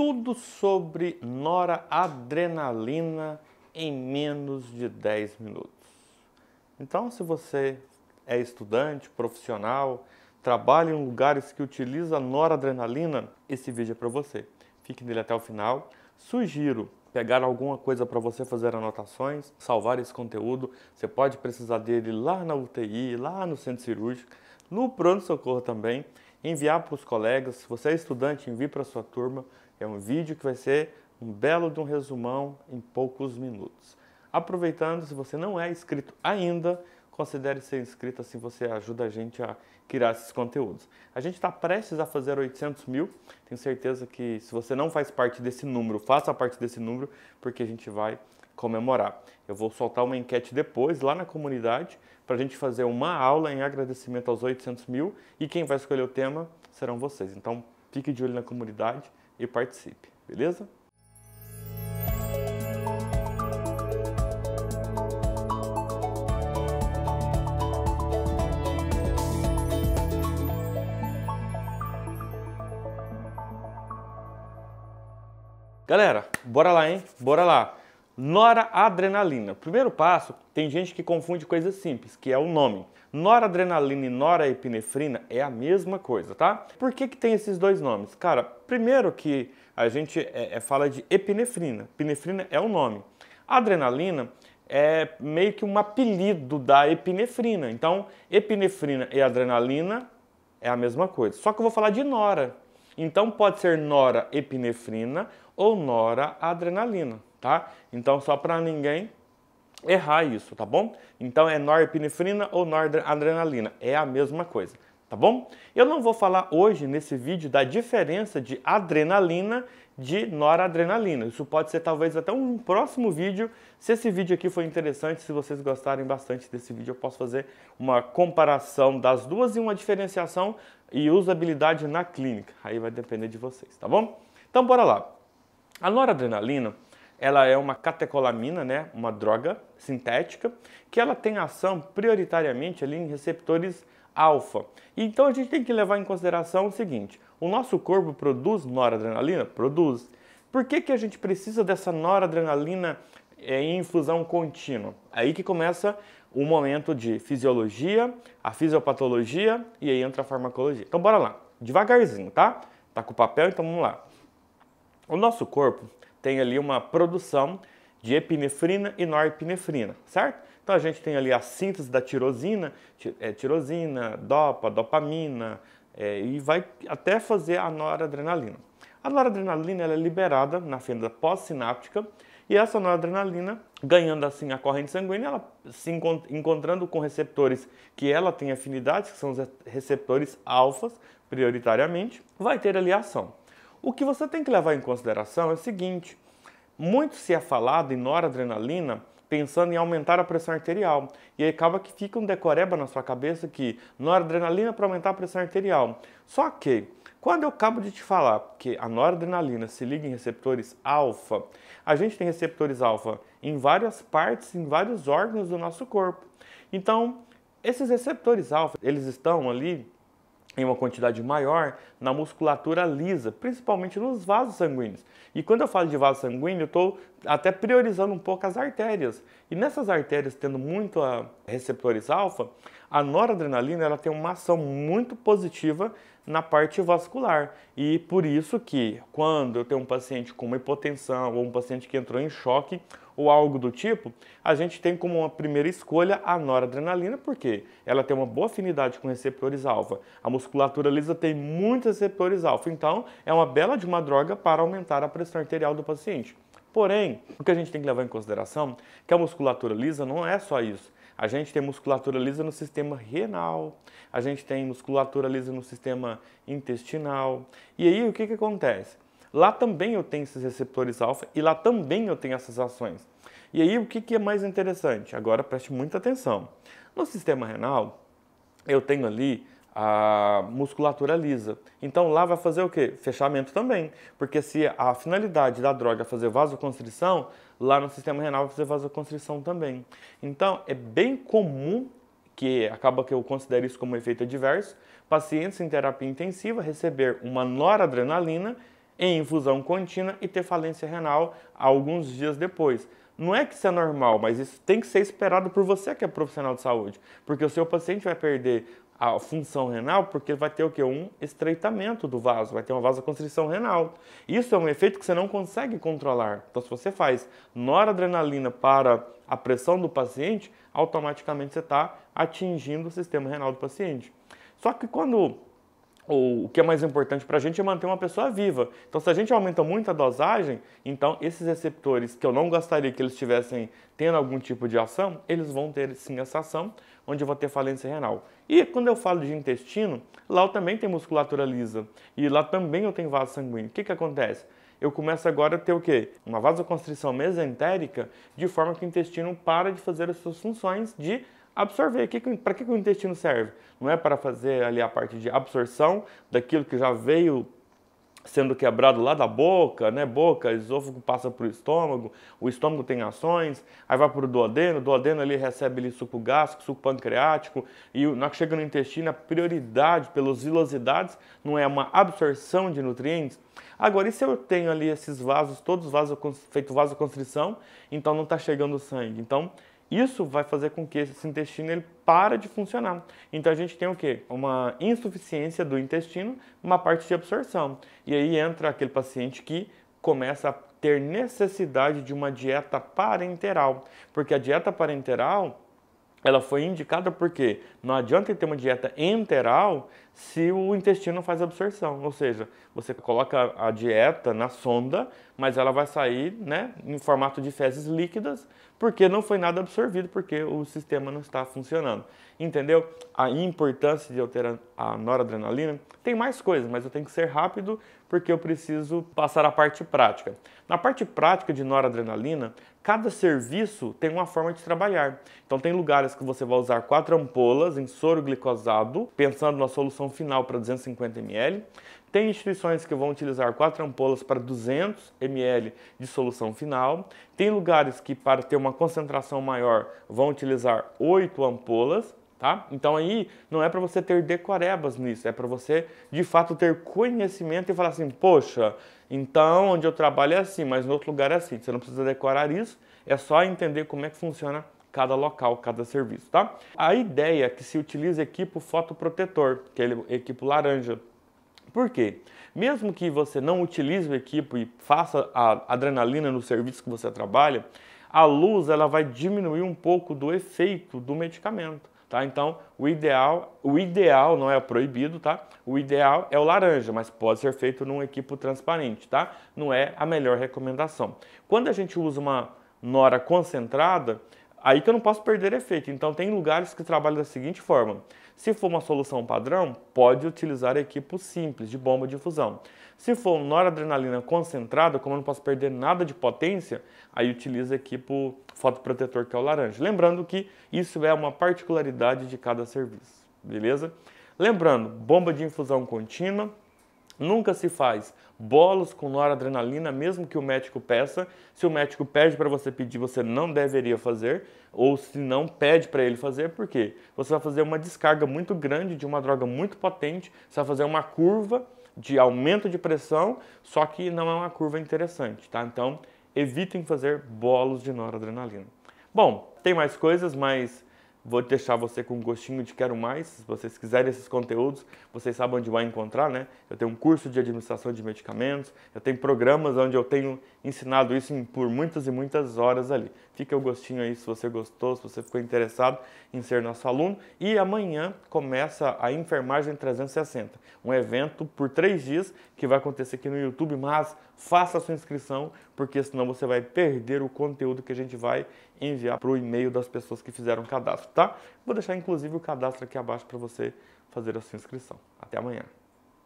tudo sobre noradrenalina em menos de 10 minutos. Então, se você é estudante, profissional, trabalha em lugares que utiliza noradrenalina, esse vídeo é para você. Fique nele até o final. Sugiro pegar alguma coisa para você fazer anotações, salvar esse conteúdo. Você pode precisar dele lá na UTI, lá no centro cirúrgico, no pronto-socorro também. Enviar para os colegas. Se você é estudante, envie para sua turma. É um vídeo que vai ser um belo de um resumão em poucos minutos. Aproveitando, se você não é inscrito ainda, considere ser inscrito, assim você ajuda a gente a criar esses conteúdos. A gente está prestes a fazer 800 mil, tenho certeza que se você não faz parte desse número, faça parte desse número, porque a gente vai comemorar. Eu vou soltar uma enquete depois lá na comunidade para a gente fazer uma aula em agradecimento aos 800 mil e quem vai escolher o tema serão vocês. Então fique de olho na comunidade e participe, beleza? Galera, bora lá, hein? Bora lá! noradrenalina. Primeiro passo, tem gente que confunde coisas simples, que é o nome. Noradrenalina e noraepinefrina é a mesma coisa, tá? Por que, que tem esses dois nomes? Cara, primeiro que a gente é, é, fala de epinefrina. Epinefrina é o nome. Adrenalina é meio que um apelido da epinefrina. Então, epinefrina e adrenalina é a mesma coisa. Só que eu vou falar de nora. Então, pode ser noraepinefrina ou noradrenalina tá? Então, só para ninguém errar isso, tá bom? Então, é norepinefrina ou noradrenalina, é a mesma coisa, tá bom? Eu não vou falar hoje nesse vídeo da diferença de adrenalina de noradrenalina. Isso pode ser talvez até um próximo vídeo. Se esse vídeo aqui foi interessante, se vocês gostarem bastante desse vídeo, eu posso fazer uma comparação das duas e uma diferenciação e usabilidade na clínica. Aí vai depender de vocês, tá bom? Então bora lá. A noradrenalina ela é uma catecolamina, né, uma droga sintética, que ela tem ação prioritariamente ali em receptores alfa. Então a gente tem que levar em consideração o seguinte: o nosso corpo produz noradrenalina? Produz. Por que, que a gente precisa dessa noradrenalina é, em infusão contínua? Aí que começa o momento de fisiologia, a fisiopatologia e aí entra a farmacologia. Então bora lá, devagarzinho, tá? Tá com o papel, então vamos lá. O nosso corpo tem ali uma produção de epinefrina e norepinefrina, certo? Então a gente tem ali a síntese da tirosina, é, tirosina, dopa, dopamina, é, e vai até fazer a noradrenalina. A noradrenalina é liberada na fenda pós-sináptica e essa noradrenalina, ganhando assim a corrente sanguínea, ela se encont encontrando com receptores que ela tem afinidades, que são os receptores alfas, prioritariamente, vai ter ali ação. O que você tem que levar em consideração é o seguinte: muito se é falado em noradrenalina pensando em aumentar a pressão arterial. E aí acaba que fica um decoreba na sua cabeça que noradrenalina é para aumentar a pressão arterial. Só que quando eu acabo de te falar que a noradrenalina se liga em receptores alfa, a gente tem receptores alfa em várias partes, em vários órgãos do nosso corpo. Então, esses receptores alfa, eles estão ali em uma quantidade maior na musculatura lisa, principalmente nos vasos sanguíneos. E quando eu falo de vaso sanguíneo, eu estou até priorizando um pouco as artérias. E nessas artérias tendo muito receptores alfa, a noradrenalina ela tem uma ação muito positiva na parte vascular. E por isso que quando eu tenho um paciente com uma hipotensão ou um paciente que entrou em choque, ou algo do tipo, a gente tem como uma primeira escolha a noradrenalina, porque ela tem uma boa afinidade com receptores alfa. A musculatura lisa tem muitos receptores alfa, então é uma bela de uma droga para aumentar a pressão arterial do paciente. Porém, o que a gente tem que levar em consideração é que a musculatura lisa não é só isso. A gente tem musculatura lisa no sistema renal, a gente tem musculatura lisa no sistema intestinal. E aí o que, que acontece? Lá também eu tenho esses receptores alfa e lá também eu tenho essas ações. E aí o que, que é mais interessante? Agora preste muita atenção. No sistema renal, eu tenho ali a musculatura lisa. Então lá vai fazer o que? Fechamento também. Porque se a finalidade da droga é fazer vasoconstrição, lá no sistema renal vai fazer vasoconstrição também. Então é bem comum que acaba que eu considero isso como efeito adverso, pacientes em terapia intensiva receber uma noradrenalina em infusão contínua e ter falência renal alguns dias depois. Não é que isso é normal, mas isso tem que ser esperado por você que é profissional de saúde, porque o seu paciente vai perder a função renal porque vai ter o que um estreitamento do vaso, vai ter uma vasoconstrição renal. Isso é um efeito que você não consegue controlar. Então se você faz noradrenalina para a pressão do paciente, automaticamente você está atingindo o sistema renal do paciente. Só que quando o que é mais importante para a gente é manter uma pessoa viva. Então, se a gente aumenta muito a dosagem, então esses receptores que eu não gostaria que eles estivessem tendo algum tipo de ação, eles vão ter sim essa ação, onde eu vou ter falência renal. E quando eu falo de intestino, lá eu também tenho musculatura lisa e lá também eu tenho vaso sanguíneo. O que, que acontece? Eu começo agora a ter o quê? Uma vasoconstrição mesentérica, de forma que o intestino para de fazer as suas funções de absorver. Para que, que o intestino serve? Não é para fazer ali a parte de absorção daquilo que já veio sendo quebrado lá da boca, né? Boca, esôfago passa para o estômago, o estômago tem ações, aí vai para o duodeno, o duodeno ali recebe ali suco gástrico, suco pancreático, e na que chega no intestino, a prioridade pelas vilosidades não é uma absorção de nutrientes? Agora, e se eu tenho ali esses vasos, todos os vasos feito vasoconstrição, então não está chegando sangue. Então, isso vai fazer com que esse intestino ele para de funcionar. Então a gente tem o quê? Uma insuficiência do intestino, uma parte de absorção. E aí entra aquele paciente que começa a ter necessidade de uma dieta parenteral, porque a dieta parenteral ela foi indicada porque não adianta ter uma dieta enteral se o intestino faz absorção. Ou seja, você coloca a dieta na sonda, mas ela vai sair né, em formato de fezes líquidas, porque não foi nada absorvido, porque o sistema não está funcionando. Entendeu? A importância de eu ter a noradrenalina. Tem mais coisas, mas eu tenho que ser rápido, porque eu preciso passar a parte prática. Na parte prática de noradrenalina, cada serviço tem uma forma de trabalhar. Então, tem lugares que você vai usar quatro ampolas em soro glicosado, pensando na solução final para 250 ml. Tem instituições que vão utilizar quatro ampolas para 200 ml de solução final. Tem lugares que, para ter uma concentração maior, vão utilizar oito ampolas. Tá? Então aí não é para você ter decorebas nisso, é para você de fato ter conhecimento e falar assim, poxa, então onde eu trabalho é assim, mas no outro lugar é assim. Você não precisa decorar isso, é só entender como é que funciona cada local, cada serviço, tá? A ideia é que se utilize equipo fotoprotetor, que é equipo laranja. Por quê? Mesmo que você não utilize o equipo e faça a adrenalina no serviço que você trabalha, a luz ela vai diminuir um pouco do efeito do medicamento. Tá? Então, o ideal, o ideal não é proibido, tá? O ideal é o laranja, mas pode ser feito num equipo transparente, tá? Não é a melhor recomendação. Quando a gente usa uma nora concentrada, Aí que eu não posso perder efeito. Então, tem lugares que trabalham da seguinte forma: se for uma solução padrão, pode utilizar equipo simples de bomba de infusão. Se for noradrenalina concentrada, como eu não posso perder nada de potência, aí utiliza equipo fotoprotetor, que é o laranja. Lembrando que isso é uma particularidade de cada serviço, beleza? Lembrando, bomba de infusão contínua, Nunca se faz bolos com noradrenalina, mesmo que o médico peça. Se o médico pede para você pedir, você não deveria fazer, ou se não pede para ele fazer, por quê? Você vai fazer uma descarga muito grande de uma droga muito potente, você vai fazer uma curva de aumento de pressão, só que não é uma curva interessante, tá? Então, evitem fazer bolos de noradrenalina. Bom, tem mais coisas, mas Vou deixar você com um gostinho de quero mais. Se vocês quiserem esses conteúdos, vocês sabem onde vai encontrar, né? Eu tenho um curso de administração de medicamentos, eu tenho programas onde eu tenho ensinado isso em, por muitas e muitas horas ali. Fica o gostinho aí se você gostou, se você ficou interessado em ser nosso aluno. E amanhã começa a Enfermagem 360, um evento por três dias que vai acontecer aqui no YouTube, mas faça a sua inscrição, porque senão você vai perder o conteúdo que a gente vai enviar para o e-mail das pessoas que fizeram o cadastro, tá? Vou deixar inclusive o cadastro aqui abaixo para você fazer a sua inscrição. Até amanhã.